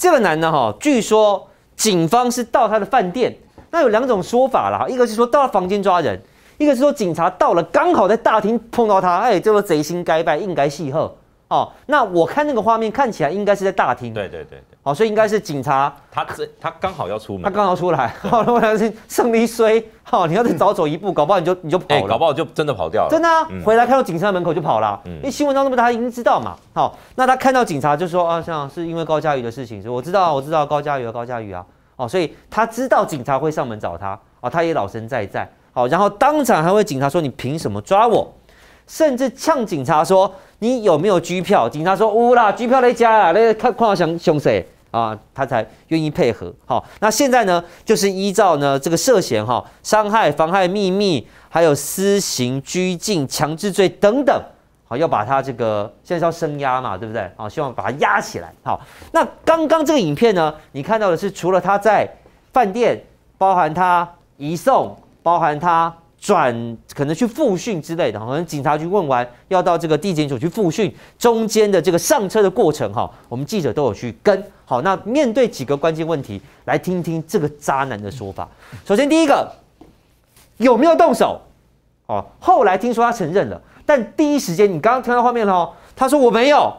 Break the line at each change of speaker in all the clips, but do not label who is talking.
这个男的哈，据说警方是到他的饭店，那有两种说法啦，一个是说到了房间抓人，一个是说警察到了刚好在大厅碰到他，哎，这个贼心该败，应该细核。哦，那我看那个画面看起来应该是在大厅。对对对对。所以应该是警察。
他是他刚好要出门。他
刚好出来。好，我想是胜利摔。好，你要再早走一步，搞不好你就你就跑了。搞不好就真的跑掉了。真的啊，回来看到警察门口就跑了。因为新闻当那么大，已经知道嘛。好，那他看到警察就说啊，像是因为高嘉瑜的事情。说我知道，我知道高嘉瑜啊，高嘉瑜啊。哦，所以他知道警察会上门找他啊，他也老神在在。好，然后当场还问警察说，你凭什么抓我？甚至呛警察说。你有没有拘票？警察说：唔啦，拘票在加啊！那个看看耀祥凶谁啊，他才愿意配合。好，那现在呢，就是依照呢这个涉嫌哈伤害、妨害秘密，还有私刑、拘禁、强制罪等等，好，要把他这个现在是要声押嘛，对不对？好，希望把他压起来。好，那刚刚这个影片呢，你看到的是除了他在饭店，包含他移送，包含他。转可能去复训之类的，好像警察局问完，要到这个地检署去复训。中间的这个上车的过程，哈，我们记者都有去跟。好，那面对几个关键问题，来听听这个渣男的说法。首先第一个，有没有动手？哦，后来听说他承认了，但第一时间你刚刚听到画面了哦，他说我没有，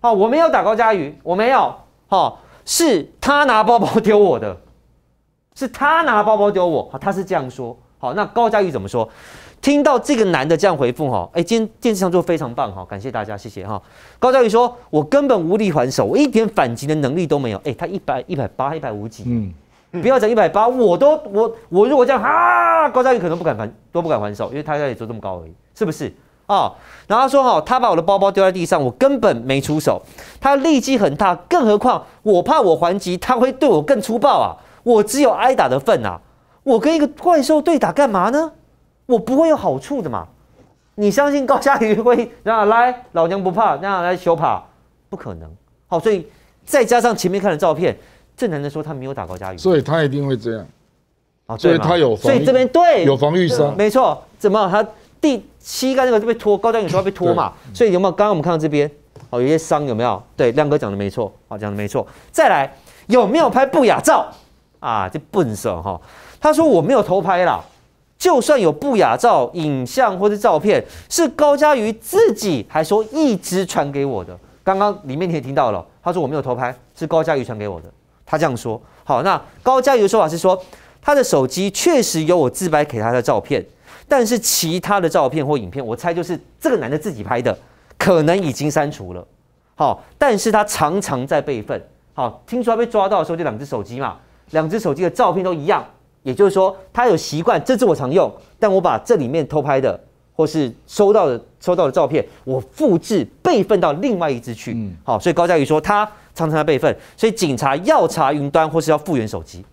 哦，我没有打高佳瑜，我没有，哦，是他拿包包丢我的，是他拿包包丢我，他是这样说。好，那高嘉瑜怎么说？听到这个男的这样回复，哈，哎，今天电视上做非常棒，哈，感谢大家，谢谢哈。高嘉瑜说：“我根本无力还手，我一点反击的能力都没有。”哎，他一百一百八，一百五几，
嗯，
不要讲一百八，我都我我如果这样，啊，高嘉瑜可能不敢反，都不敢还手，因为他家里坐这么高而已，是不是啊？然后说，哈，他把我的包包丢在地上，我根本没出手，他力气很大，更何况我怕我还击，他会对我更粗暴啊，我只有挨打的份啊。我跟一个怪兽对打干嘛呢？我不会有好处的嘛！你相信高嘉瑜会那样来？老娘不怕那样来修怕？不可能！好，所以再加上前面看的照片，这男的说他没有打高嘉瑜，所以他一定会这样啊！所以他有所以这边对有防御伤，没错。怎么他第膝盖那个被拖？高嘉瑜说被拖嘛？所以有没有？刚刚我们看到这边哦，有些伤有没有？对，亮哥讲的没错，哦，讲的没错。再来有没有拍不雅照啊？这笨手哈！他说我没有偷拍啦，就算有不雅照、影像或者照片，是高嘉瑜自己还说一直传给我的。刚刚里面你也听到了，他说我没有偷拍，是高嘉瑜传给我的。他这样说。好，那高嘉瑜的说法是说，他的手机确实有我自拍给他的照片，但是其他的照片或影片，我猜就是这个男的自己拍的，可能已经删除了。好，但是他常常在备份。好，听说他被抓到的时候就两只手机嘛，两只手机的照片都一样。也就是说，他有习惯，这支我常用，但我把这里面偷拍的或是收到的收到的照片，我复制备份到另外一支去。好，所以高嘉瑜说他常常在备份，所以警察要查云端或是要复原手机。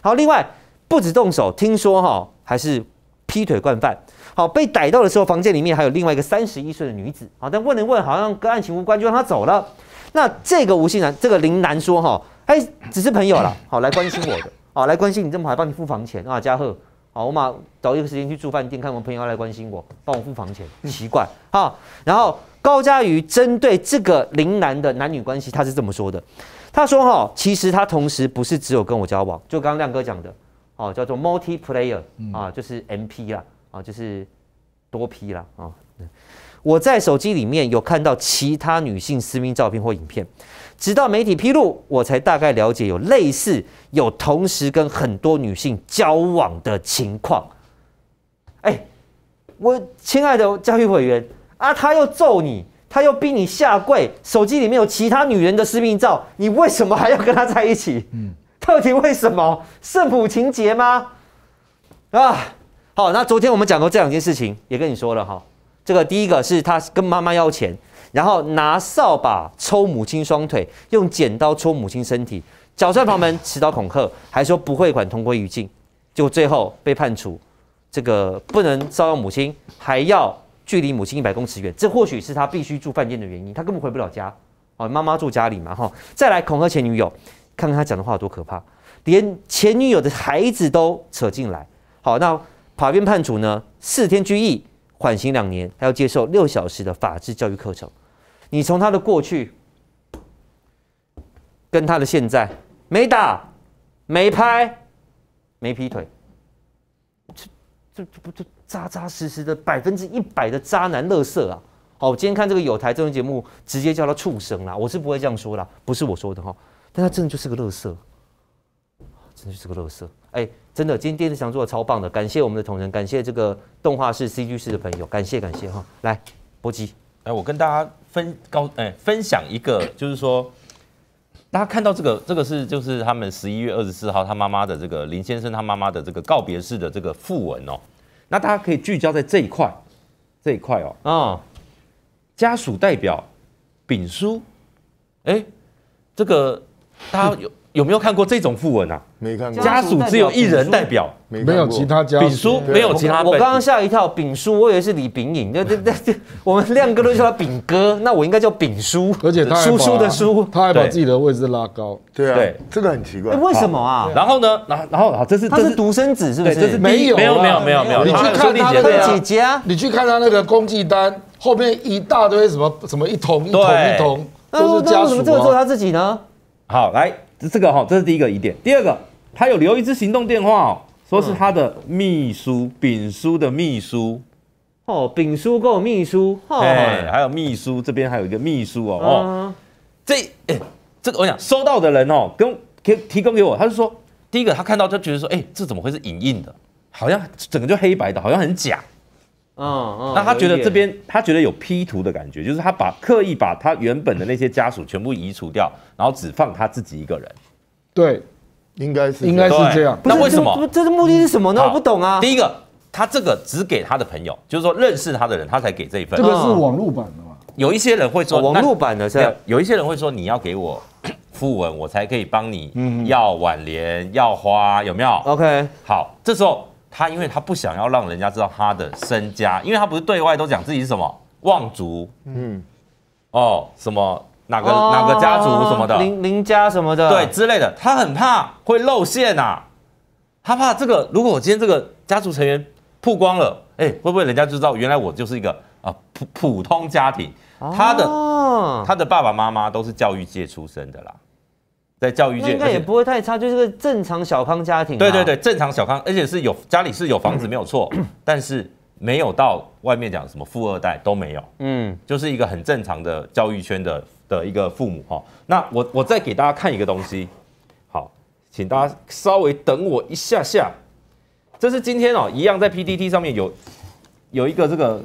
好，另外不止动手，听说哈还是劈腿惯犯。好，被逮到的时候，房间里面还有另外一个三十一岁的女子。好，但问了问，好像跟案情无关，就让他走了。那这个吴姓男，这个林男说哈，哎，只是朋友了，好来关心我的。啊，来关心你这么好，帮你付房钱啊，嘉禾，好，我马找一个时间去住饭店，看我朋友要来关心我，帮我付房钱，奇怪，哈。然后高嘉瑜针对这个林兰的男女关系，他是这么说的，他说哈，其实他同时不是只有跟我交往，就刚刚亮哥讲的，哦，叫做 multiplayer 啊，就是 MP 啦，啊，就是多 P 啦，啊。我在手机里面有看到其他女性私密照片或影片。直到媒体披露，我才大概了解有类似有同时跟很多女性交往的情况。哎，我亲爱的教育委员啊，他又揍你，他又逼你下跪，手机里面有其他女人的私密照，你为什么还要跟他在一起？嗯，到底为什么？圣母情节吗？啊，好，那昨天我们讲过这两件事情也跟你说了哈。这个第一个是他跟妈妈要钱。然后拿扫把抽母亲双腿，用剪刀抽母亲身体，撬碎房门，持刀恐吓，还说不汇管，同归于尽。就最后被判处这个不能骚扰母亲，还要距离母亲一百公尺远。这或许是他必须住饭店的原因，他根本回不了家。哦，妈妈住家里嘛，哈。再来恐吓前女友，看看他讲的话多可怕，连前女友的孩子都扯进来。好，那旁院判处呢？四天拘役。缓刑两年，还要接受六小时的法制教育课程。你从他的过去跟他的现在，没打、没拍、没劈腿，这这这不就扎扎实实的百分之一百的渣男乐色啊？好，我今天看这个有台真人节目，直接叫他畜生啦，我是不会这样说啦，不是我说的哈，但他真的就是个乐色。真是个乐色！哎，真的，今天电视做的超棒的，感谢我们的同仁，感谢这个动画室、CG 室的朋友，感谢感谢哈。来，波基，
哎，我跟大家分高哎，分享一个，就是说，大家看到这个，这个是就是他们十一月二十四号他妈妈的这个林先生他妈妈的这个告别式的这个附文哦。那大家可以聚焦在这一块，这一块哦啊，家属代表丙叔，哎，这个他有。有没有看过这种副文啊？没看过，家属只有一人代表，没有其
他家。丙叔没有其他。我刚刚
吓一跳，丙叔，我以为是李丙隐。那那那，我们亮哥都叫他丙哥，那我应该叫丙叔。而且他叔叔的叔，他还把自
己的位置拉高。
对啊，这个很奇怪。为什么啊？然
后呢？然然后，这是他是独生子，是不是？没有没有没有没有没有。你去看他那个姐姐啊！你去看他那个公祭单后面一大堆什么什么一桶一桶一桶，都是家属为什么这个做他自己呢？
好来。这个哈，这是第一个疑点。第二个，他有留一支行动电话，哦，说是他的秘书丙叔的秘书，哦，丙叔我秘书，哈，还有秘书这边还有一个秘书哦，哦，这哎，这个我想收到的人哦，跟给提供给我，他就说，第一个他看到就觉得说，哎，这怎么会是影印的？好像整个就黑白的，好像很假。
嗯嗯，那他觉得这边，
他觉得有 P 图的感觉，就是他把刻意把他原本的那些家属全部移除掉，然后只放他自己一个人。
对，应该是应该是这样。那为什么？这个目的是什么呢？我不懂啊。第一个，
他这个只给他的朋友，就是说认识他的人，他才给这一份。这个是网
络版的嘛？
有一些人会说网络版的，对。有一些人会说你要给我附文，我才可以帮你要挽联、要花，有没有？OK，好，这时候。他因为他不想要让人家知道他的身家，因为他不是对外都讲自己是什么望族，嗯，哦，什么哪个哪个家族什么的林林家什么的对之类的，他很怕会露馅啊，他怕这个如果我今天这个家族成员曝光了，哎，会不会人家就知道原来我就是一个啊普普通家庭，他的他的爸爸妈妈都是教育界出身的啦。在教育界应该也不
会太差，就是个正常小康家庭。对对对，
正常小康，而且是有家里是有房子没有错，但是没有到外面讲什么富二代都没有。嗯，就是一个很正常的教育圈的的一个父母哈。那我我再给大家看一个东西，好，请大家稍微等我一下下。这是今天哦，一样在 PPT 上面有有一个这个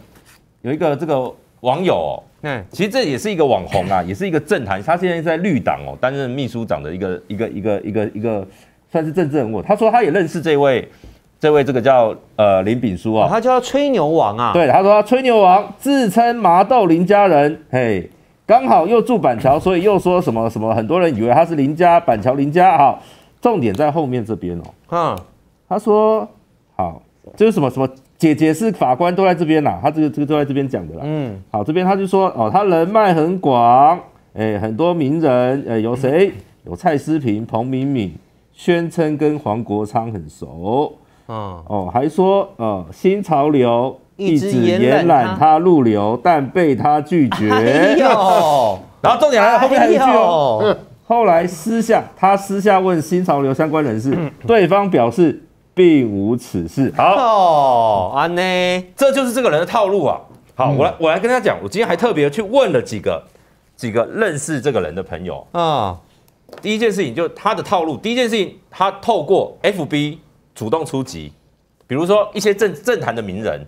有一个这个网友。嗯，其实这也是一个网红啊，也是一个政坛，他现在在绿党哦担任秘书长的一个一个一个一个一个算是政治人物。他说他也认识这位这位这个叫呃林炳书啊，他叫吹牛王啊。对，他说吹牛王自称麻豆林家人，嘿，刚好又住板桥，所以又说什么什么，很多人以为他是林家板桥林家啊。重点在后面这边哦。嗯，他说好，这是什么什么。姐姐是法官，都在这边啦。他这个这个都在这边讲的啦。嗯，好，这边他就说，哦，他人脉很广，哎，很多名人，呃，有谁？有蔡思平、彭敏敏，宣称跟黄国昌很熟。嗯，哦，还说，呃，新潮流一直延揽他入流，但被他拒绝。然后重点来了，后面一句哦，后来私下他私下问新潮流相关人士，对方表示。并无此事。好，安呢？这就是这个人的套路啊。好，我来，我来跟大家讲。我今天还特别去问了几个，几个认识这个人的朋友啊。第一件事情就是他的套路。第一件事情，他透过 FB 主动出击，比如说一些政政坛的名人，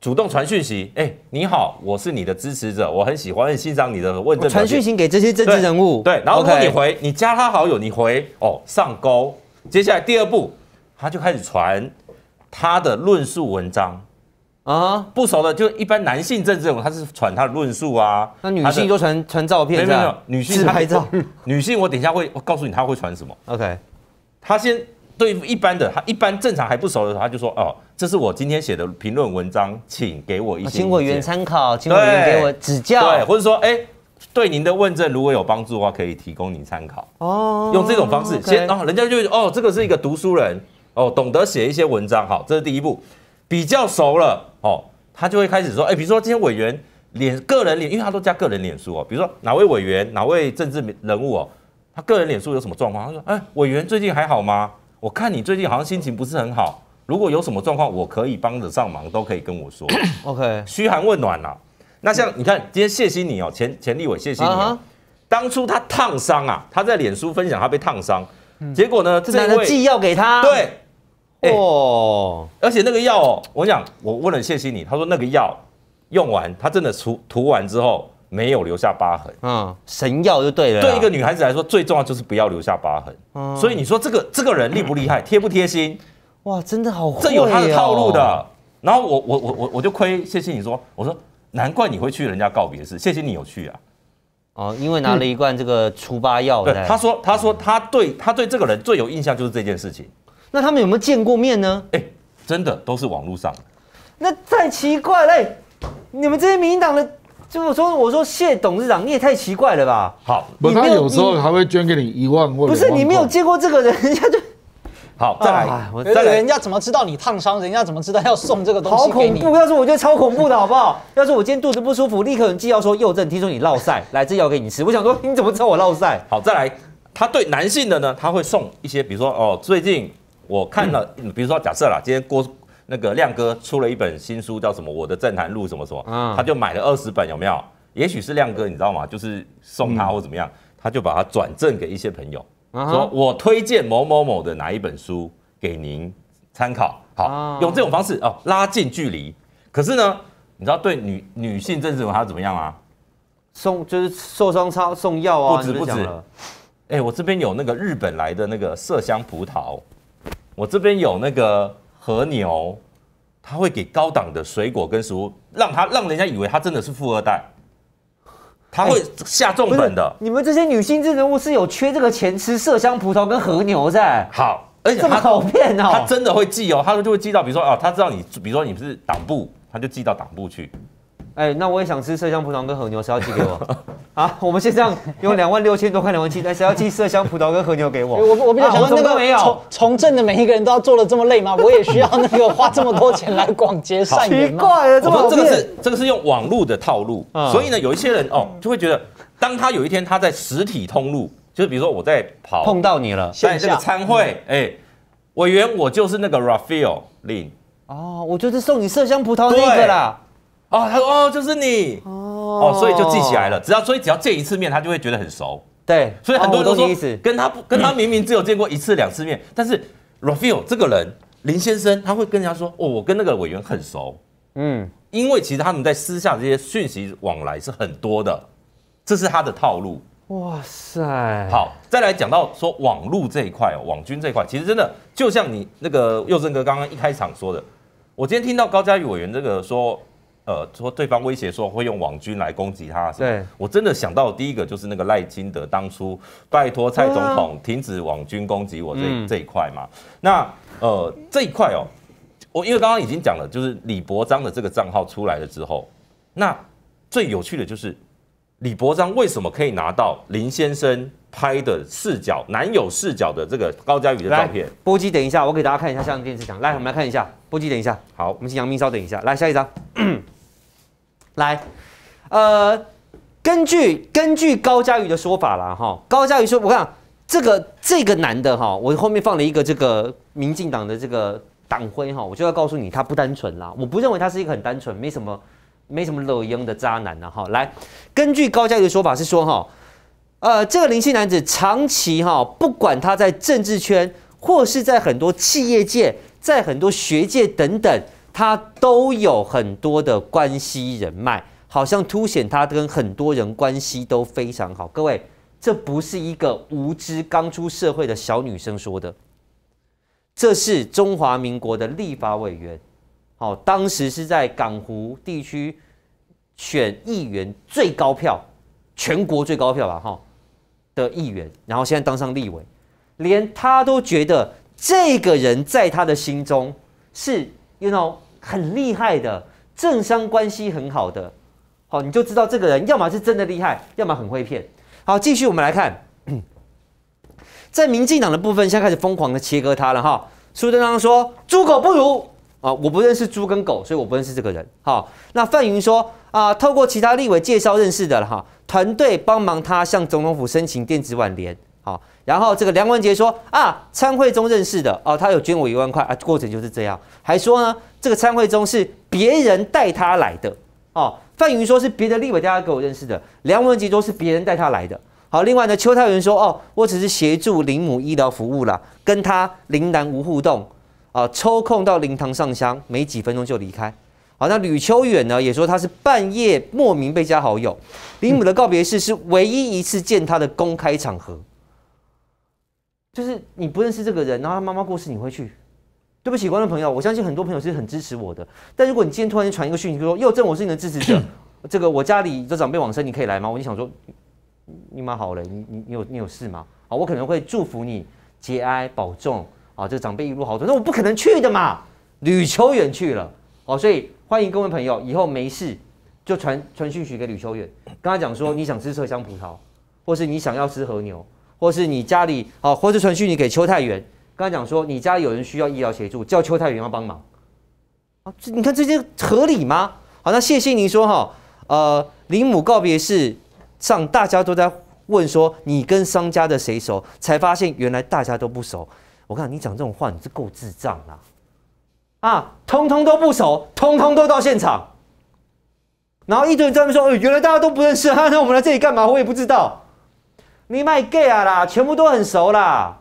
主动传讯息。哎，你好，我是你的支持者，我很喜欢很欣赏你的问政。传讯息给这些政治人物。对，然后如果你回，你加他好友，你回哦，上钩。接下来第二步。他就开始传他的论述文章啊，不熟的就一般男性政治人物，他是传他的论述啊。那女性就传传照片，没有没有，女性拍照。女性我等一下会告诉你他会传什么。OK，他先对付一般的，他一般正常还不熟的时候，他就说哦，这是我今天写的评论文章，请给我一些，请我员
参考，请我员给我
指教，对，或者说哎，对您的问政如果有帮助的话，可以提供你参考。
哦，用这种方式先哦，人
家就哦，这个是一个读书人。哦，懂得写一些文章，好，这是第一步，比较熟了哦，他就会开始说，哎，比如说今天委员脸个人脸，因为他都加个人脸书哦，比如说哪位委员，哪位政治人物哦，他个人脸书有什么状况，他说，哎，委员最近还好吗？我看你最近好像心情不是很好，如果有什么状况，我可以帮得上忙，都可以跟我说，OK，嘘寒问暖啦。那像你看，今天谢谢你哦，钱钱立伟谢谢你，当初他烫伤啊，他在脸书分享他被烫伤，结果呢，这两的寄药给他，对。哦，而且那个药，我讲，我问了谢欣你，他说那个药用完，他真的涂涂完之后没有留下疤痕，嗯，神药就对了。对一个女孩子来说，最重要就是不要留下疤痕。嗯，所以你说这个这个人厉不厉害，贴不贴心？
哇，真的好，这有他的套路的。
然后我我我我我就亏，谢谢你说，我说难怪你会去人家告别式，谢谢你有去啊。哦，因为拿了一罐这个除疤药。对，他说他说他对他对这个人最有印象就是这件事情。那他们有没有见过面呢？哎，真的都是网络上。
那再奇怪嘞，你们这些民党的，就我说我说谢董事长，你也太奇怪了吧？好，他有时候还
会捐给你
一万
或不是你没有见过这个人，人家就
好再来，再来，人家
怎么知道你烫伤？人家怎么知道要送这个东西？好恐怖！要是我觉得超恐
怖的好不好？要是我今天肚子不舒服，立刻
既要说右正，听说你落晒，来这药给你吃。我想说你怎么知道我落晒？好再来，他对男性的呢，他会送一些，比如说哦最近。我看了，比如说假设啦，今天郭那个亮哥出了一本新书，叫什么《我的政坛路》什么什么，他就买了二十本，有没有？也许是亮哥，你知道吗？就是送他或怎么样，他就把它转赠给一些朋友，说我推荐某某某的哪一本书给您参考，好，用这种方式哦，拉近距离。可是呢，你知道对女女性政治人物怎么样吗？
送就是受伤超送药啊，不止不止。
哎，我这边有那个日本来的那个麝香葡萄。我这边有那个和牛，他会给高档的水果跟食物，让他让人家以为他真的是富二代，他会下重本的。你
们这些女性人物是有缺这个钱吃麝香葡萄跟和牛在？
好，而且这么好骗哦。他真的会寄哦，他就会寄到，比如说啊，他知道你，比如说你是党部，他就寄到党部去。
哎，那我也想吃麝香葡萄跟和牛，谁要寄给我？啊，我们现在用两万六千多块，两万七，但是要寄麝香葡萄
跟和牛给我。我
我比较想问那个。没有，从政的每一个人都要做了这么累吗？我也需要那个花这么多钱来广结善缘吗？奇怪了，这么。这个是
这个是用网络的套路，所以呢，有一些人哦，就会觉得，当他有一天他在实体通路，就是比如说我在跑碰到你了，在这个参会，哎，委员，我就是那个 Rafael Lin。
哦，我就是送你麝香葡萄那个啦。哦，他说哦，就是你哦，
哦，所以就记起来了。只要所以只要见一次面，他就会觉得很熟。对，所以很多人说跟他不跟他明明只有见过一次两次面，但是 Rafael 这个人，林先生他会跟人家说，哦，我跟那个委员很熟。嗯，因为其实他们在私下这些讯息往来是很多的，这是他的套路。哇塞，好，再来讲到说网路这一块哦，网军这一块，其实真的就像你那个佑真哥刚刚一开场说的，我今天听到高嘉宇委员这个说。呃，说对方威胁说会用网军来攻击他，对我真的想到第一个就是那个赖清德当初拜托蔡总统停止网军攻击我这这一块嘛。那呃这一块哦，我因为刚刚已经讲了，就是李博章的这个账号出来了之后，那最有趣的就是李博章为什么可以拿到林先生拍的视角男友视角的这个高嘉宇的照片？波基，等一下，我给大家看一下下
一电视墙。来，我们来看一下，波基，等一下。好，我们请杨明稍等一下，来下一张。来，呃，根据根据高嘉瑜的说法了哈，高嘉瑜说，我看这个这个男的哈，我后面放了一个这个民进党的这个党徽哈，我就要告诉你，他不单纯啦，我不认为他是一个很单纯、没什么没什么乐音的渣男呐哈。来，根据高嘉瑜的说法是说哈，呃，这个灵性男子长期哈，不管他在政治圈，或是在很多企业界，在很多学界等等。他都有很多的关系人脉，好像凸显他跟很多人关系都非常好。各位，这不是一个无知刚出社会的小女生说的，这是中华民国的立法委员，好，当时是在港湖地区选议员最高票，全国最高票吧？哈，的议员，然后现在当上立委，连他都觉得这个人在他的心中是，you know。很厉害的，政商关系很好的，好你就知道这个人，要么是真的厉害，要么很会骗。好，继续我们来看，在民进党的部分，现在开始疯狂的切割他了哈。苏贞昌说猪狗不如啊，我不认识猪跟狗，所以我不认识这个人。好，那范云说啊，透过其他立委介绍认识的了哈，团队帮忙他向总统府申请电子挽联。好，然后这个梁文杰说啊，参会中认识的哦，他有捐我一万块啊，过程就是这样，还说呢，这个参会中是别人带他来的哦。范云说是别的立委大家给我认识的，梁文杰说是别人带他来的。好，另外呢，邱泰元说哦，我只是协助林母医疗服务啦，跟他林南无互动啊，抽空到灵堂上香，没几分钟就离开。好，那吕秋远呢也说他是半夜莫名被加好友，林母的告别式是唯一一次见他的公开场合。就是你不认识这个人，然后他妈妈过世，你会去？对不起，观众朋友，我相信很多朋友是很支持我的。但如果你今天突然间传一个讯息，说又证我是你的支持者，这个我家里的长辈往生，你可以来吗？我就想说，你妈好了，你你你有你有事吗？啊，我可能会祝福你节哀保重啊，这个长辈一路好走。那我不可能去的嘛，吕秋远去了哦，所以欢迎各位朋友，以后没事就传传讯息给吕秋远，跟他讲说你想吃麝香葡萄，或是你想要吃和牛。或是你家里好，或是传讯你给邱太元，刚才讲说你家里有人需要医疗协助，叫邱太元要帮忙啊？这你看这些合理吗？好，那谢欣你。说哈，呃，林母告别式上大家都在问说你跟商家的谁熟，才发现原来大家都不熟。我看你讲这种话，你是够智障啦！啊，通通都不熟，通通都到现场，然后一堆人那边说，原来大家都不认识啊，那我们来这里干嘛？我也不知道。你卖 gay 啊啦，全部都很熟啦，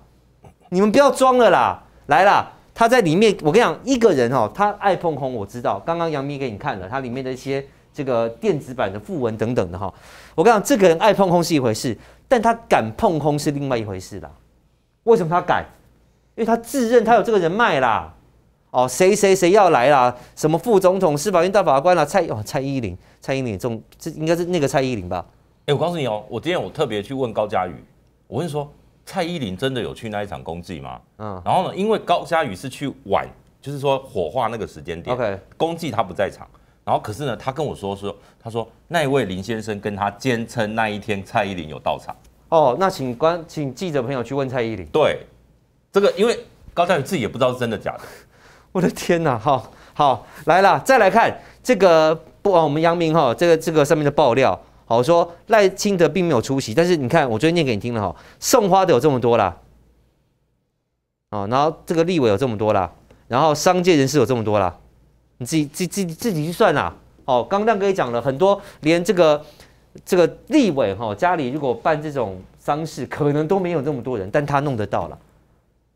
你们不要装了啦，来啦，他在里面，我跟你讲，一个人哦，他爱碰空，我知道，刚刚杨幂给你看了，他里面的一些这个电子版的附文等等的哈，我跟你讲，这个人爱碰空是一回事，但他敢碰空是另外一回事啦。为什么他敢？因为他自认他有这个人脉啦，哦，谁谁谁要来啦？什么副总统、司法院大法官啊？蔡哦，蔡依林，蔡依林中，这应该是那
个蔡依林吧？哎，我告诉你哦，我今天我特别去问高嘉宇，我问说蔡依林真的有去那一场公祭吗？嗯，然后呢，因为高嘉宇是去晚，就是说火化那个时间点，OK，公祭他不在场。然后可是呢，他跟我说说，他说那一位林先生跟他坚称那一天蔡依林有到场。哦，那请关请记者朋友去问蔡依林。对，这个因为高嘉宇自己也不知道是真的假的。
我的天呐，哈好来了，再来看这个不啊，我们杨明哈，这个这个上面的爆料。好说，赖清德并没有出席，但是你看，我昨天念给你听了哈，送花的有这么多啦，啊，然后这个立委有这么多啦，然后商界人士有这么多啦，你自己自自自己去算啦。哦，刚亮哥也讲了很多，连这个这个立委哈，家里如果办这种丧事，可能都没有这么多人，但他弄得到了，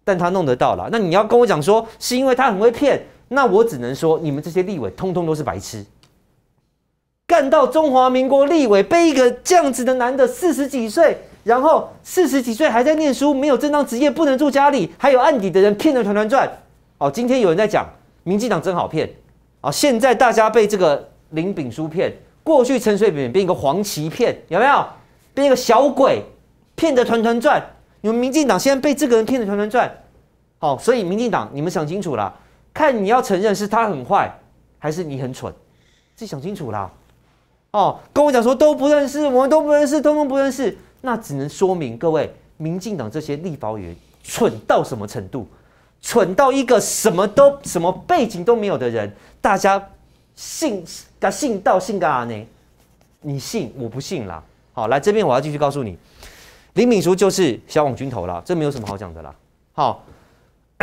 但他弄得到了，那你要跟我讲说是因为他很会骗，那我只能说你们这些立委通通都是白痴。干到中华民国立委，被一个这样子的男的，四十几岁，然后四十几岁还在念书，没有正当职业，不能住家里，还有案底的人骗得团团转。哦，今天有人在讲民进党真好骗。啊，现在大家被这个林炳书骗，过去陈水扁被一个黄旗骗，有没有？被一个小鬼骗得团团转。你们民进党现在被这个人骗得团团转。好，所以民进党，你们想清楚了，看你要承认是他很坏，还是你很蠢，自己想清楚啦。哦，跟我讲说都不认识，我们都不认识，通通不认识，那只能说明各位民进党这些立法委员蠢到什么程度？蠢到一个什么都什么背景都没有的人，大家信敢信到信噶阿呢？你信我不信啦。好，来这边我要继续告诉你，林敏淑就是小网军头了，这没有什么好讲的啦。好，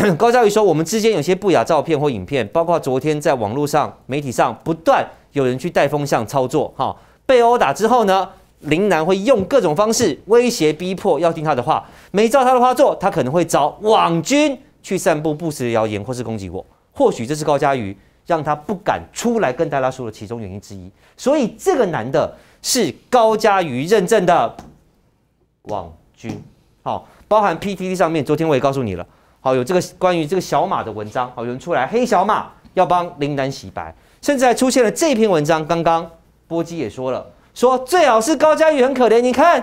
高嘉瑜说我们之间有些不雅照片或影片，包括昨天在网络上媒体上不断。有人去带风向操作，哈，被殴打之后呢，林南会用各种方式威胁逼迫，要听他的话，没照他的话做，他可能会找网军去散布不实的谣言或是攻击我。或许这是高佳瑜让他不敢出来跟大家说的其中原因之一。所以这个男的是高佳瑜认证的网军，好，包含 PTT 上面，昨天我也告诉你了，好，有这个关于这个小马的文章，好有人出来黑小马，要帮林南洗白。甚至还出现了这篇文章，刚刚波基也说了，说最好是高嘉瑜很可怜。你看，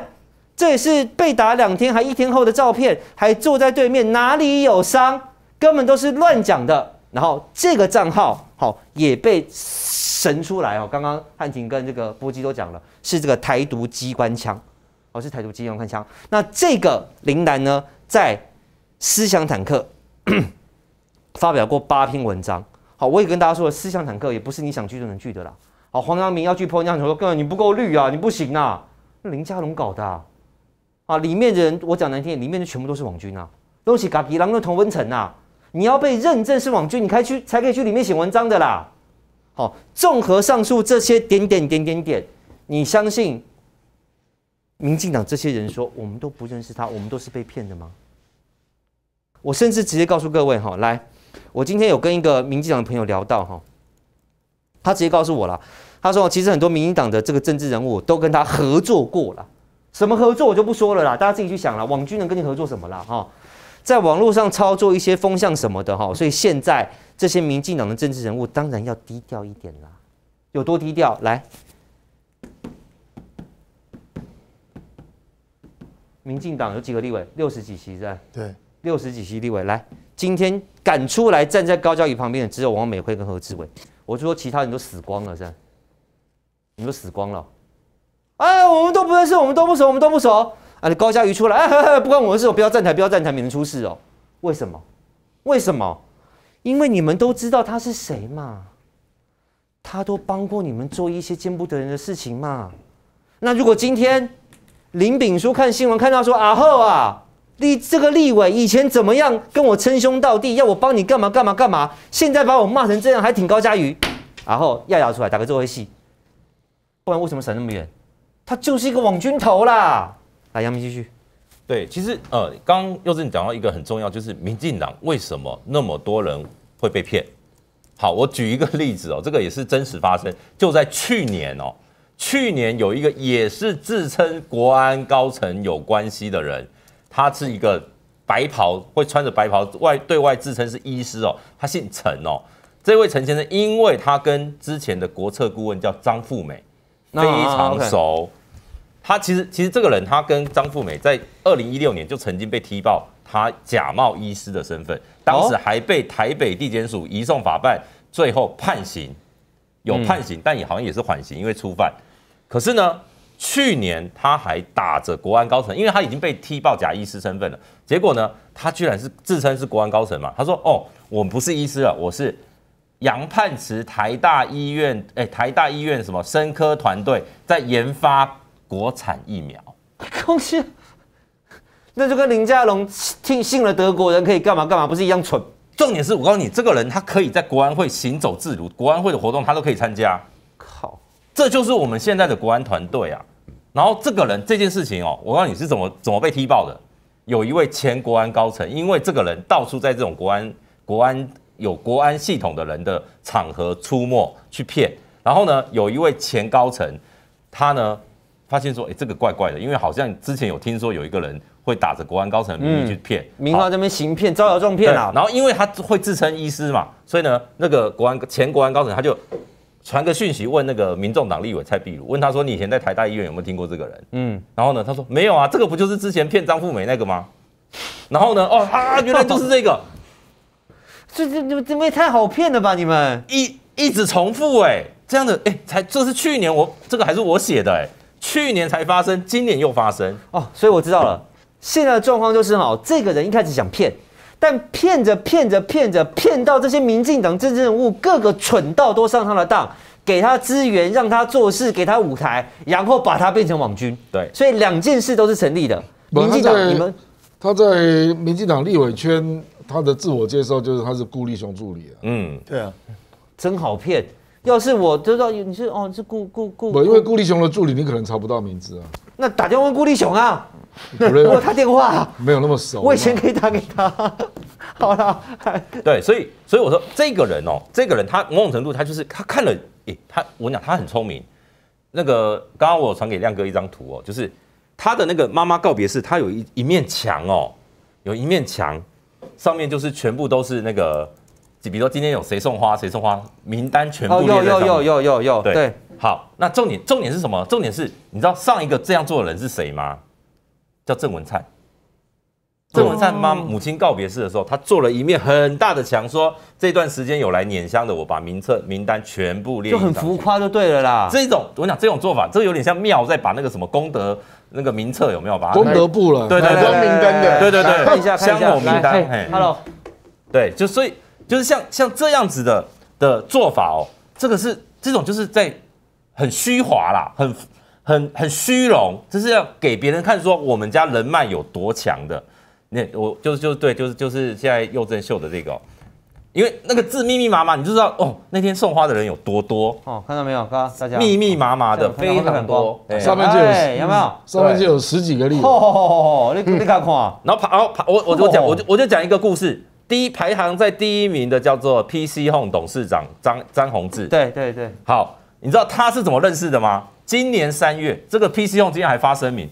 这也是被打两天还一天后的照片，还坐在对面，哪里有伤？根本都是乱讲的。然后这个账号好也被神出来哦，刚刚汉庭跟这个波基都讲了，是这个台独机关枪哦，是台独机关枪。那这个林南呢，在思想坦克 发表过八篇文章。好，我也跟大家说，了，思想坦克也不是你想去就能去的啦。好，黄阳明要去破家我说哥你不够绿啊，你不行啊。林佳龙搞的，啊，里面的人我讲难听，里面的全部都是网军啊，都是嘎皮狼，的同温层啊。你要被认证是网军，你开去才可以去里面写文章的啦。好，综合上述这些点点点点点，你相信民进党这些人说我们都不认识他，我们都是被骗的吗？我甚至直接告诉各位哈，来。我今天有跟一个民进党的朋友聊到哈，他直接告诉我了，他说其实很多民进党的这个政治人物都跟他合作过了，什么合作我就不说了啦，大家自己去想了。网军能跟你合作什么啦？哈，在网络上操作一些风向什么的哈，所以现在这些民进党的政治人物当然要低调一点啦，有多低调？来，民进党有几个立委？六十几席在？对。六十几席立委来，今天敢出来站在高嘉瑜旁边的只有王美惠跟何志伟。我就说其他人都死光了，是吧？你们死光了？啊，我们都不认识，我们都不熟，我们都不熟。啊，高嘉瑜出来，不关我的事，不要站台，不要站台，免得出事哦。为什么？为什么？因为你们都知道他是谁嘛？他都帮过你们做一些见不得人的事情嘛？那如果今天林炳书看新闻看到说啊赫啊。你这个立委以前怎么样跟我称兄道弟，要我帮你干嘛干嘛干嘛？现在把我骂成这样，还挺高加瑜，然后要摇出来打个最后一戏，不然为什么闪那么远？他就是一个网军头
啦。来，杨明继续。对，其实呃，刚刚又正你讲到一个很重要，就是民进党为什么那么多人会被骗？好，我举一个例子哦，这个也是真实发生，就在去年哦，去年有一个也是自称国安高层有关系的人。他是一个白袍，会穿着白袍外对外自称是医师哦，他姓陈哦。这位陈先生，因为他跟之前的国策顾问叫张富美非常熟。他其实其实这个人，他跟张富美在二零一六年就曾经被踢爆他假冒医师的身份，当时还被台北地检署移送法办，最后判刑有判刑，但也好像也是缓刑，因为初犯。可是呢？去年他还打着国安高层，因为他已经被踢爆假医师身份了。结果呢，他居然是自称是国安高层嘛？他说：“哦，我不是医师啊，我是杨盼慈台大医院，哎，台大医院什么生科团队在研发国产疫苗。”
恭喜！那就跟林佳龙
听信了德国人可以干嘛干嘛，不是一样蠢？重点是我告诉你，这个人他可以在国安会行走自如，国安会的活动他都可以参加。这就是我们现在的国安团队啊，然后这个人这件事情哦，我告诉你是怎么怎么被踢爆的？有一位前国安高层，因为这个人到处在这种国安国安有国安系统的人的场合出没去骗，然后呢，有一位前高层，他呢发现说，哎，这个怪怪的，因为好像之前有听说有一个人会打着国安高层的名义去骗，
明着这边行骗招摇撞骗啊，
然后因为他会自称医师嘛，所以呢，那个国安前国安高层他就。传个讯息问那个民众党立委蔡壁如，问他说：“你以前在台大医院有没有听过这个人？”嗯，然后呢，他说：“没有啊，这个不就是之前骗张富美那个吗？”然后呢，哦，啊，原来就是这个，这这这这也太好骗了吧？你们一一直重复哎，这样的哎才这是去年我这个还是我写的哎，去年才发生，今年又发生哦，所以我知道了，
现在的状况就是哈，这个人一开始想骗。但骗着骗着骗着骗到这些民进党政治人物各个蠢到都上他的当，给他资源让他做事给他舞台，然后把
他变成网军。对，所以两件事都是成立的。民进党，你们他在民进党立委圈，他的自我介绍就是他是顾立雄助理啊。嗯，对啊，真好骗。要是我知道你是哦，是顾顾顾，不，因为顾立雄的助理你可能查不到名字啊。
那打电话顾立雄啊，
过他电话，没有那么熟。我以前
可以打给他。好了，
对，所以，所以我说这个人哦，这个人他某种程度他就是他看了，诶，他我讲他很聪明。那个刚刚我传给亮哥一张图哦，就是他的那个妈妈告别式，他有一一面墙哦，有一面墙上面就是全部都是那个，就比如说今天有谁送花，谁送花，名单全部有有有有有有对。好，那重点重点是什么？重点是，你知道上一个这样做的人是谁吗？叫郑文灿。郑文灿妈母亲告别式的时候，他做了一面很大的墙，说这段时间有来拈香的，我把名册名单全部列。就很浮夸，就对了啦。这种我讲这种做法，这有点像庙在把那个什么功德那个名册有没有？把功德簿了。对对，光明灯的。对对对，香火名单。Hello。对，就所以就是像像这样子的的做法哦，这个是这种就是在很虚华啦，很很很虚荣，就是要给别人看说我们家人脉有多强的。那我就是就是对，就是就是现在右正秀的这个，因为那个字密密麻麻，你就知道哦，那天送花的人有多多哦，看到没有？刚刚大家密密麻麻的非常多，上面就有有没有？上面就有
十几个例子。你你看看，
然后排然后排我我我讲我就我就讲一个故事，第一排行在第一名的叫做 PC Home 董事长张张宏志。对对对，好，你知道他是怎么认识的吗？今年三月，这个 PC Home 今天还发声明。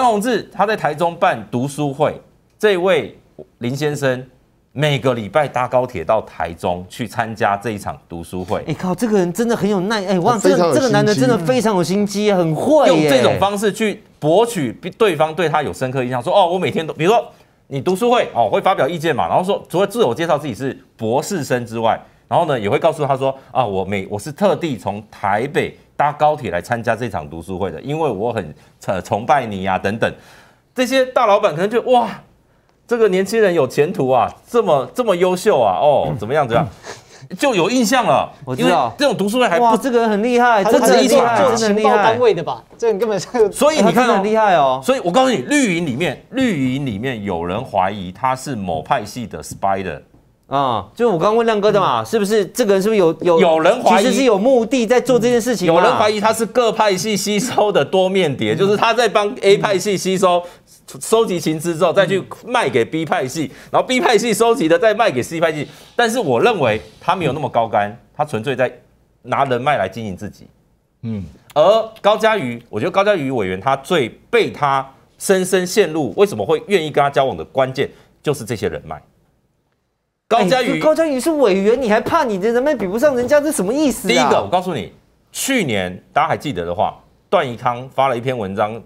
张宏志他在台中办读书会，这位林先生每个礼拜搭高铁到台中去参加这一场读书会。
哎靠，这个人真的很有耐哎，哇，这这个男的真的非常有心机，很会用这种方
式去博取对方对他有深刻印象，说哦，我每天都，比如说你读书会哦，会发表意见嘛，然后说除了自我介绍自己是博士生之外，然后呢也会告诉他说啊，我每我是特地从台北。搭高铁来参加这场读书会的，因为我很呃崇拜你呀，等等，这些大老板可能就哇，这个年轻人有前途啊，这么这么优秀啊，哦，怎么样怎么样，就有印象了。我知道这种读书会还不
这个很厉害，真只一定做情报单位的吧，这你根本所以你看很
厉害哦。所以我告诉你，绿营里面绿营里面有人怀疑他是某派系的 spider。啊，就我刚问亮哥的嘛，是不是这个人是不是有有有人怀疑，其实是有
目的在做这件事情。有人怀疑
他是各派系吸收的多面点，就是他在帮 A 派系吸收收集情资之后，再去卖给 B 派系，然后 B 派系收集的再卖给 C 派系。但是我认为他没有那么高干，他纯粹在拿人脉来经营自己。嗯，而高嘉瑜，我觉得高嘉瑜委员他最被他深深陷入，为什么会愿意跟他交往的关键，就是这些人脉。
高嘉瑜，高嘉瑜是委员，你还怕你的人脉比不上人家这什么意思？第一个，我
告诉你，去年大家还记得的话，段宜康发了一篇文章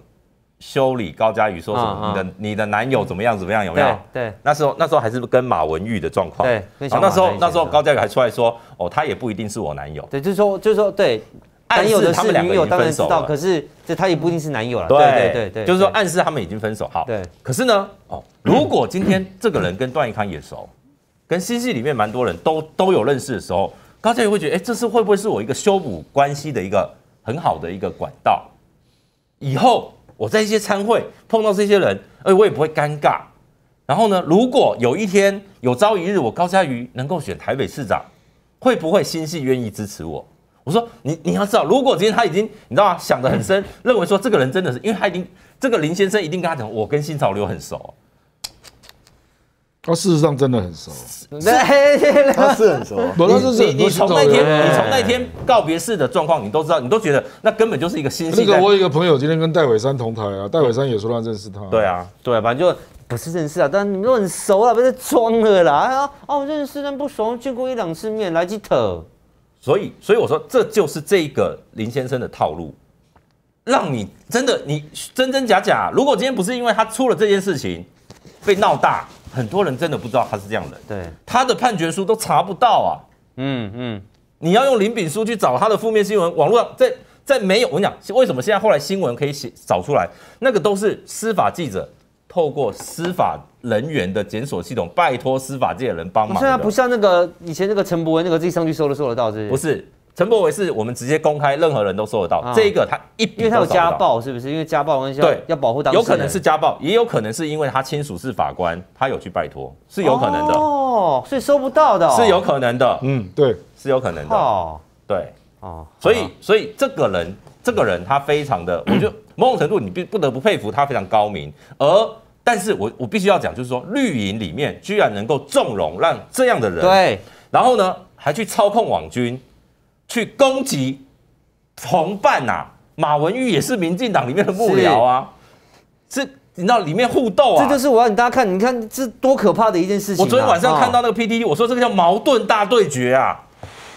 修理高嘉瑜，说什么你的你的男友怎么样怎么样有没有？对，那时候那时候还是跟马文玉的状况。对，那时候那时候高嘉瑜还出来说哦，他也不一定是我男友。
对，就是说就是说对，
男友的是女友当然知道，可是这他也不一定是男友了。对对对对，就是说暗示他们已经分手。好，对。可是呢，哦，如果今天这个人跟段怡康也熟。跟新系里面蛮多人都都有认识的时候，高嘉瑜会觉得，哎，这次会不会是我一个修补关系的一个很好的一个管道？以后我在一些参会碰到这些人，哎，我也不会尴尬。然后呢，如果有一天，有朝一日我高嘉瑜能够选台北市长，会不会新系愿意支持我？我说，你你要知道，如果今天他已经你知道吗？想得很深，认为说这个人真的是，因为他已经这个林先生一定跟他讲，我跟新潮流很熟。
他事实上真的很熟，他是很熟，不是，你从那天你从那天
告别式的状况，你都知道，你都觉得那根本就是一个新。机。那个我有一
个朋友，今天跟戴伟山同台啊，戴伟山也说他认识他。对啊，对，反正就不是认识啊，但你们都很熟啊，不是装的啦啊哦，认识
但不熟，见过一
两次面来
几套。所以，所以我说这就是这个林先生的套路，让你真的你真真假假。如果今天不是因为他出了这件事情被闹大。很多人真的不知道他是这样人，对他的判决书都查不到啊。嗯嗯，你要用林炳书去找他的负面新闻，网络在在没有我讲为什么现在后来新闻可以写找出来，那个都是司法记者透过司法人员的检索系统，拜托司法界的人帮忙。现在不
像那个以前那个陈伯文那个自己
上去搜都搜得到这些。不是。陈柏伟是我们直接公开，任何人都收得到。这一个他一，因为他有家暴，是不是？因为家暴关系，对，要保护当事有可能是家暴，也有可能是因为他亲属是法官，他有去拜托，是有可能的。
哦，所以收不到的，是有可
能的。嗯，对，是有可能的。对，哦，所以，所以这个人，这个人他非常的，我就某种程度，你必不得不佩服他非常高明。而，但是我我必须要讲，就是说，绿营里面居然能够纵容让这样的人，对，然后呢，还去操控网军。去攻击同伴呐，马文玉也是民进党里面的幕僚啊，是，你知道里面互斗啊，这就是
我要大家看，你看这多可怕的一件事情。我昨天晚上看到
那个 PPT，我说这个叫矛盾大对决啊，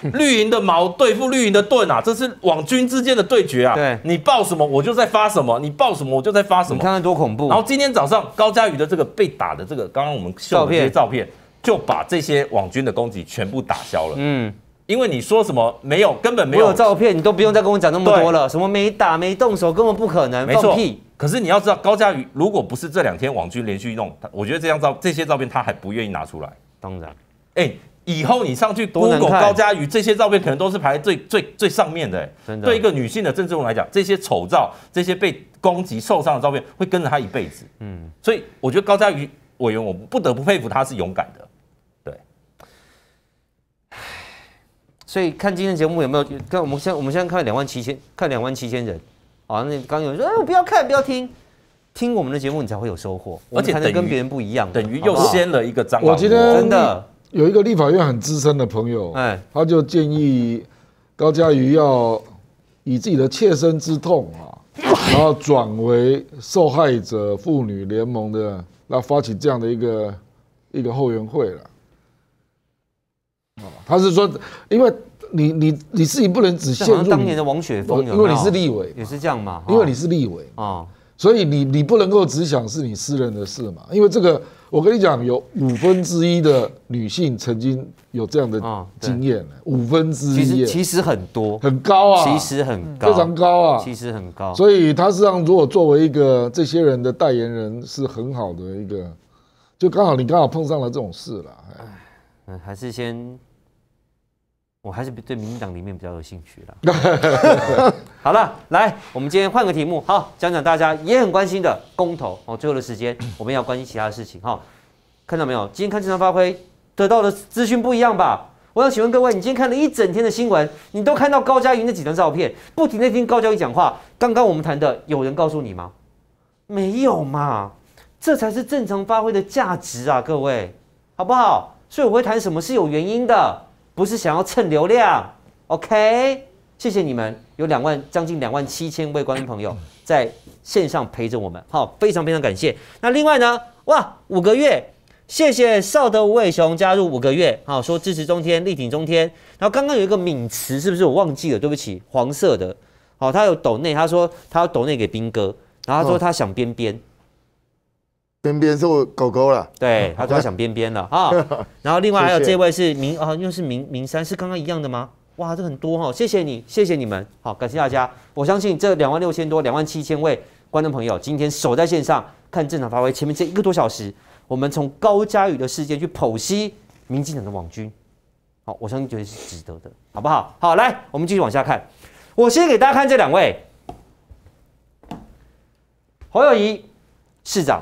绿营的矛对付绿营的盾啊，这是网军之间的对决啊。对，你爆什么我就在发什么，你爆什么我就在发什么，你看多恐怖。然后今天早上高嘉瑜的这个被打的这个，刚刚我们照片照片就把这些网军的攻击全部打消了。嗯。因为你说什么没有，根本没有照片，你都不用再跟我讲那么多了。什么没
打、没动手，根本不可能。没错。
可是你要知道，高嘉瑜如果不是这两天网军连续弄，我觉得这张照、这些照片他还不愿意拿出来。当然。哎，以后你上去 Google 高嘉瑜，这些照片可能都是排最最最上面的。真的。对一个女性的政治人物来讲，这些丑照、这些被攻击、受伤的照片会跟着她一辈子。嗯。所以我觉得高嘉瑜委员，我不得不佩服，他是勇敢的。
所以看今天节目有没有看？我们现我们现在看两万七千，看两万七千人，啊，那刚有人说，哎，我不要看，不要听，听我们的节目你才会有收获，而且还能跟别人不一
样，等于又掀了一个章。我今天真的
有一个立法院很资深的朋友，哎，他就建议高嘉瑜要以自己的切身之痛啊，然后转为受害者妇女联盟的，那发起这样的一个一个后援会了。他是说，因为你你你自己不能只陷入当年的王雪峰，因为你是立委，也是这样嘛，因为你是立委啊，所以你你不能够只想是你私人的事嘛，因为这个我跟你讲，有五分之一的女性曾经有这样的经验，五分之一，其实很多，很高啊，其实很高，非常高啊，其实很高，所以他实际上如果作为一个这些人的代言人是很好的一个，就刚好你刚好碰上了这种事了。
嗯，还是先，我还是对民进党里面比较有兴趣的。好了，来，我们今天换个题目，好，讲讲大家也很关心的公投。哦，最后的时间我们要关心其他的事情，哈，看到没有？今天看正常发挥得到的资讯不一样吧？我想请问各位，你今天看了一整天的新闻，你都看到高嘉瑜那几张照片，不停的听高嘉瑜讲话，刚刚我们谈的有人告诉你吗？没有嘛，这才是正常发挥的价值啊，各位，好不好？所以我会谈什么是有原因的，不是想要蹭流量。OK，谢谢你们，有两万将近两万七千位观众朋友在线上陪着我们，好，非常非常感谢。那另外呢，哇，五个月，谢谢少德无尾熊加入五个月，好说支持中天，力挺中天。然后刚刚有一个敏词，是不是我忘记了？对不起，黄色的，好，他有抖内，他说他要抖内给兵哥，然后他说他想编编。
边边是我狗狗
了，对，他主要想边边了啊。然后另外还有这位是明啊，又是明明山，是刚刚一样的吗？哇，这很多哈，谢谢你，谢谢你们，好，感谢大家。我相信这两万六千多、两万七千位观众朋友，今天守在线上看正常发挥。前面这一个多小时，我们从高嘉宇的世界去剖析民进党的网军，好，我相信绝对是值得的，好不好？好，来，我们继续往下看。我先给大家看这两位，侯友谊市长。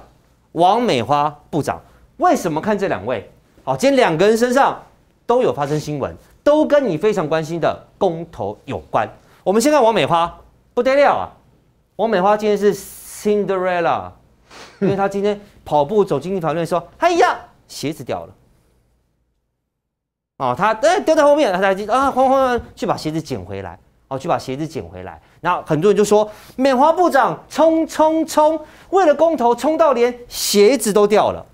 王美花部长，为什么看这两位？好，今天两个人身上都有发生新闻，都跟你非常关心的公投有关。我们先看王美花，不得了啊！王美花今天是 Cinderella，因为她今天跑步走进一房间，说：“哎呀，鞋子掉了。”哦，她哎掉在后面，她就啊慌慌慌去把鞋子捡回来，哦，去把鞋子捡回来。那很多人就说，美华部长冲冲冲，为了公投冲到连鞋子都掉了，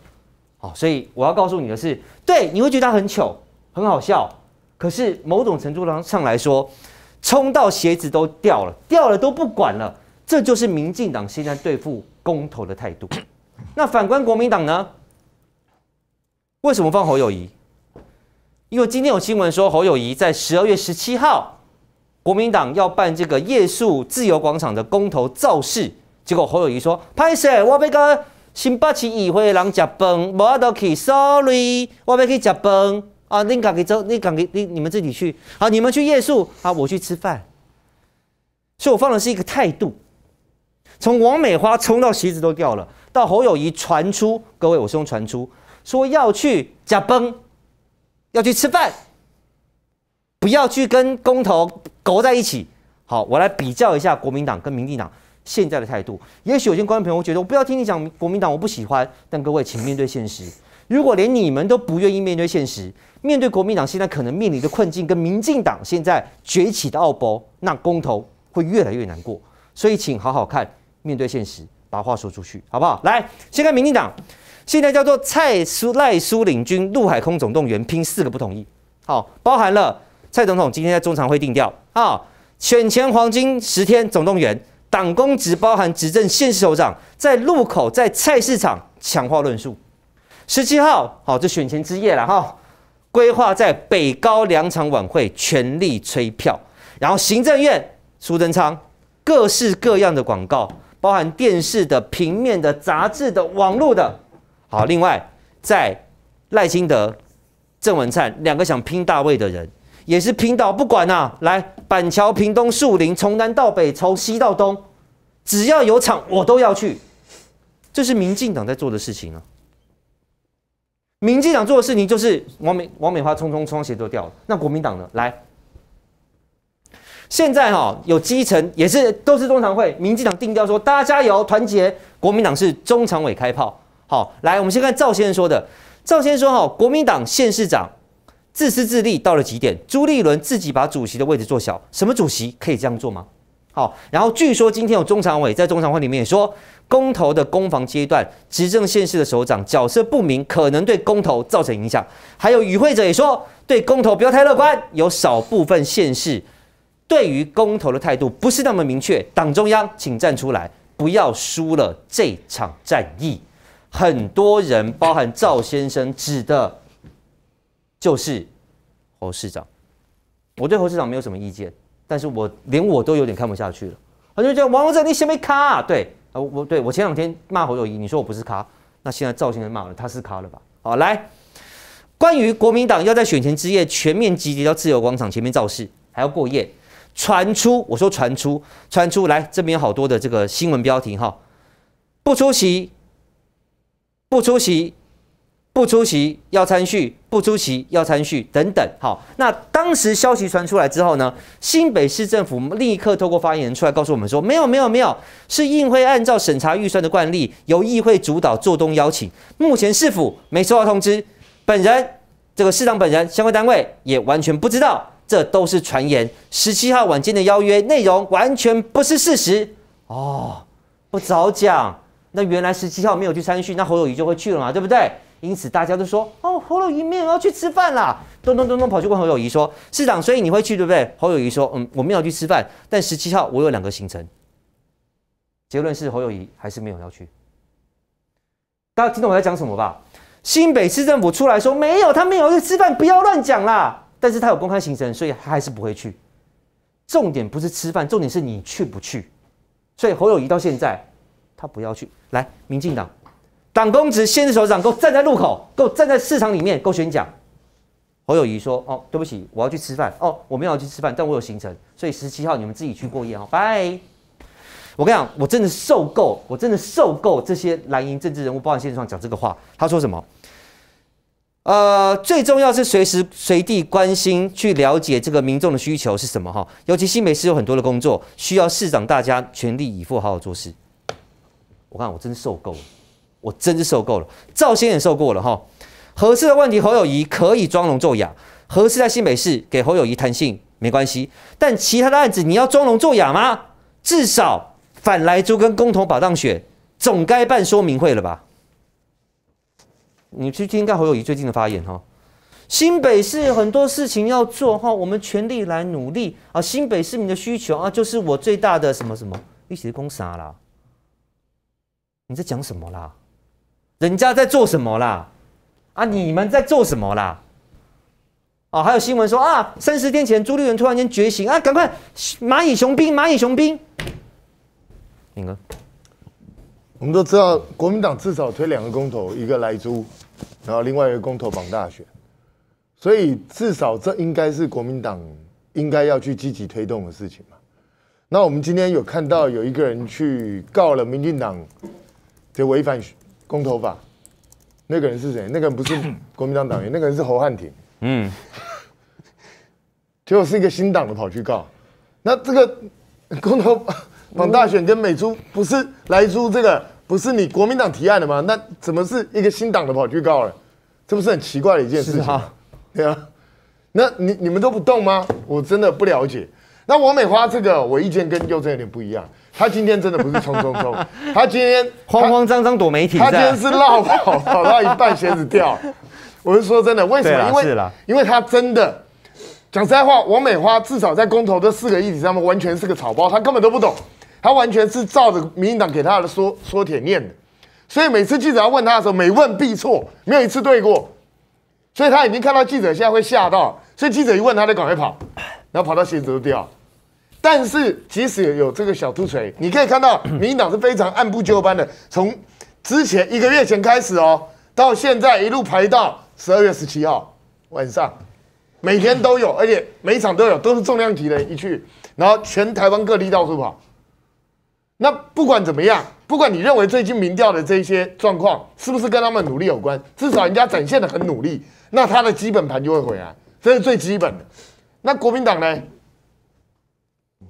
好，所以我要告诉你的是，对，你会觉得他很糗，很好笑，可是某种程度上上来说，冲到鞋子都掉了，掉了都不管了，这就是民进党现在对付公投的态度。那反观国民党呢？为什么放侯友谊？因为今天有新闻说，侯友谊在十二月十七号。国民党要办这个夜宿自由广场的公投造势，结果侯友谊说：“拍摄我被个新八旗议会郎甲崩，我都可去 sorry，我被可以甲崩啊，你敢走，你敢你你们自己去，好，你们去夜宿，好，我去吃饭。所以，我放的是一个态度，从王美花冲到席子都掉了，到侯友谊传出，各位，我是用传出说要去甲崩，要去吃饭，不要去跟公投。”勾在一起，好，我来比较一下国民党跟民进党现在的态度。也许有些观众朋友觉得，我不要听你讲国民党，我不喜欢。但各位，请面对现实。如果连你们都不愿意面对现实，面对国民党现在可能面临的困境，跟民进党现在崛起的奥博，那公投会越来越难过。所以，请好好看，面对现实，把话说出去，好不好？来，先看民进党，现在叫做蔡苏赖苏领军陆海空总动员，拼四个不同意，好，包含了。蔡总统今天在中常会定调啊，选前黄金十天总动员，党工只包含执政现市首长在路口、在菜市场强化论述。十七号，好，就选前之夜了哈，规划在北高两场晚会全力催票，然后行政院苏贞昌各式各样的广告，包含电视的、平面的、杂志的、网络的，好，另外在赖清德、郑文灿两个想拼大位的人。也是平岛不管呐，来板桥、平东、树林，从南到北，从西到东，只要有厂，我都要去。这是民进党在做的事情啊！民进党做的事情就是王美王美花冲冲冲鞋都掉了。那国民党呢？来，现在哈有基层也是都是中常委，民进党定调说大家加油团结，国民党是中常委开炮。好，来我们先看赵先生说的。赵先生说哈，国民党县市长。自私自利到了极点，朱立伦自己把主席的位置做小，什么主席可以这样做吗？好，然后据说今天有中常委在中常会里面也说，公投的攻防阶段，执政县市的首长角色不明，可能对公投造成影响。还有与会者也说，对公投不要太乐观，有少部分县市对于公投的态度不是那么明确。党中央，请站出来，不要输了这场战役。很多人，包含赵先生指的。就是侯市长，我对侯市长没有什么意见，但是我连我都有点看不下去了。很多人讲王若哲你是不卡、咖？对，我我对我前两天骂侯友谊，你说我不是卡，那现在赵先人骂了，他是卡了吧？好，来，关于国民党要在选前之夜全面集结到自由广场前面造势，还要过夜，传出我说传出传出来，这边有好多的这个新闻标题哈，不出席，不出席。不出席要参叙，不出席要参叙等等。好，那当时消息传出来之后呢，新北市政府立刻透过发言人出来告诉我们说：没有，没有，没有，是议会按照审查预算的惯例，由议会主导做东邀请。目前市府没收到通知，本人这个市长本人相关单位也完全不知道，这都是传言。十七号晚间的邀约内容完全不是事实哦。不早讲，那原来十七号没有去参叙，那侯友谊就会去了嘛，对不对？因此大家都说哦侯友谊要去吃饭啦，咚咚咚咚跑去问侯友谊说市长所以你会去对不对？侯友谊说嗯我没有去吃饭，但十七号我有两个行程。结论是侯友谊还是没有要去。大家听懂我在讲什么吧？新北市政府出来说没有他没有去吃饭不要乱讲啦，但是他有公开行程所以他还是不会去。重点不是吃饭，重点是你去不去。所以侯友谊到现在他不要去。来，民进党。党公职、现任首长我站在路口，我站在市场里面我演讲。侯友谊说：“哦，对不起，我要去吃饭。哦，我没有去吃饭，但我有行程，所以十七号你们自己去过夜啊，拜。”我跟你讲，我真的受够，我真的受够这些蓝营政治人物、包含现场讲这个话。他说什么？呃，最重要是随时随地关心、去了解这个民众的需求是什么？哈，尤其新北市有很多的工作，需要市长大家全力以赴，好好做事。我看我真的受够了。我真是受够了，赵先也受够了哈。合适的问题，侯友谊可以装聋作哑。合适在新北市给侯友谊弹性没关系，但其他的案子你要装聋作哑吗？至少反来猪跟公投保障选总该办说明会了吧？你去听看侯友谊最近的发言哈。新北市很多事情要做哈，我们全力来努力啊！新北市民的需求啊，就是我最大的什么什么一起攻啥啦？你在讲什么啦？人家在做什么啦？啊，你们在做什么啦？哦，还有新闻说啊，三十天前朱立伦突然间觉醒啊，赶快蚂蚁雄兵，蚂蚁雄兵。
哪个？我们都知道国民党至少推两个公投，一个来租，然后另外一个公投绑大选，所以至少这应该是国民党应该要去积极推动的事情嘛。那我们今天有看到有一个人去告了民进党，这违反。公投法，那个人是谁？那个人不是国民党党员，那个人是侯汉廷。嗯，结果是一个新党的跑去告。那这个 公投榜大选跟美珠不是来珠这个不是你国民党提案的吗？那怎么是一个新党的跑去告了？这不是很奇怪的一件事？是对啊？那你你们都不动吗？我真的不了解。那王美花这个，我意见跟右振有点不一样。他今天真的不是冲冲冲，他今天慌慌张张躲媒体，他今天是绕跑跑到一半鞋子掉。我是说真的，为什么？因为，因为他真的讲实在话，王美花至少在公投这四个议题上面完全是个草包，他根本都不懂，他完全是照着民进党给他的说说铁念的，所以每次记者要问他的时候，每问必错，没有一次对过，所以他已经看到记者现在会吓到，所以记者一问他就赶快跑，然后跑到鞋子都掉。但是即使有这个小凸锤，你可以看到 民进党是非常按部就班的，从之前一个月前开始哦，到现在一路排到十二月十七号晚上，每天都有，而且每场都有，都是重量级的，一去然后全台湾各地到处跑。那不管怎么样，不管你认为最近民调的这些状况是不是跟他们努力有关，至少人家展现的很努力，那他的基本盘就会回来，这是最基本的。那国民党呢？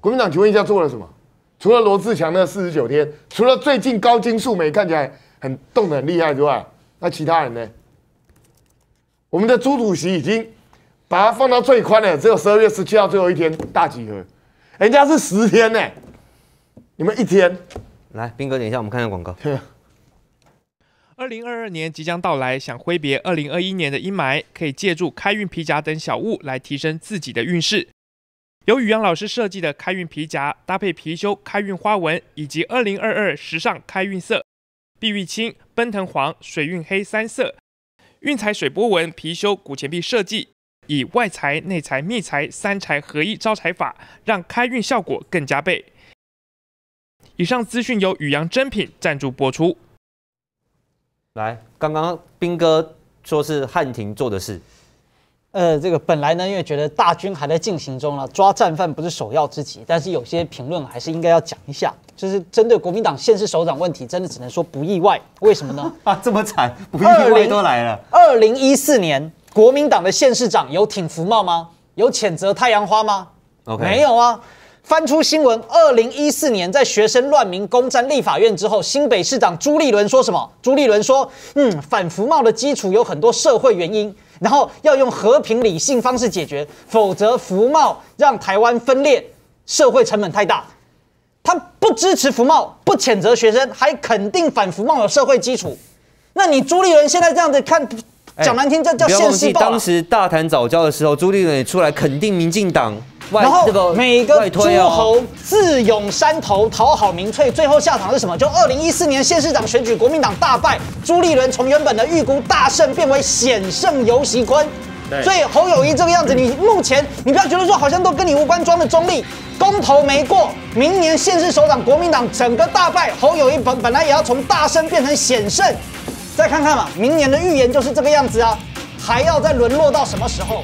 国民党，请问一下做了什么？除了罗志祥那四十九天，除了最近高金素梅看起来很动的很厉害之外，那其他人呢？我们的朱主席已经把它放到最宽了，只有十二月十七号最后一天大集合，人家是十天呢，你们一天。
来，兵哥，等一下，我们看一下广告。
二零
二二年即将到来，
想挥别二零二一年的阴霾，可以借助开运皮夹等小物来提升自己的运势。由宇阳老师设计的开运皮夹，搭配貔貅开运花纹，以及二零二二时尚开运色——碧玉青、奔腾黄、水运黑三色，运财水波纹貔貅古钱币设计，以外财、内财、秘财三财合一招财法，让开运效果更加倍。以上资讯由宇阳珍品赞助播出。来，刚刚斌
哥说是汉庭做的事。
呃，这个本来呢，因为觉得大军还在进行中了，抓战犯不是首要之急。但是有些评论还是应该要讲一下，就是针对国民党现市首长问题，真的只能说不意外。为什么呢？啊，这么惨，不意外都来了。二零一四年，国民党的县市长有挺服贸吗？有谴责太阳花吗？没有啊。翻出新闻，二零一四年在学生乱民攻占立法院之后，新北市长朱立伦说什么？朱立伦说：“嗯，反服贸的基础有很多社会原因。”然后要用和平理性方式解决，否则服茂让台湾分裂，社会成本太大。他不支持服茂，不谴责学生，还肯定反服茂的社会基础。那你朱立伦现在这样子看，讲难听，这叫现实、暴。不当
时大谈早教的时候，朱立伦也出来肯定民进党。然后每个诸侯
自拥山头，讨好民粹，最后下场是什么？就二零一四年县市长选举，国民党大败，朱立伦从原本的预估大胜变为险胜游锡堃。所以侯友谊这个样子，你目前你不要觉得说好像都跟你无关，装的中立，公投没过，明年县市首长国民党整个大败，侯友谊本本来也要从大胜变成险胜，再看看嘛，明年的预言
就是这个样子啊，还要再沦落到什么时候？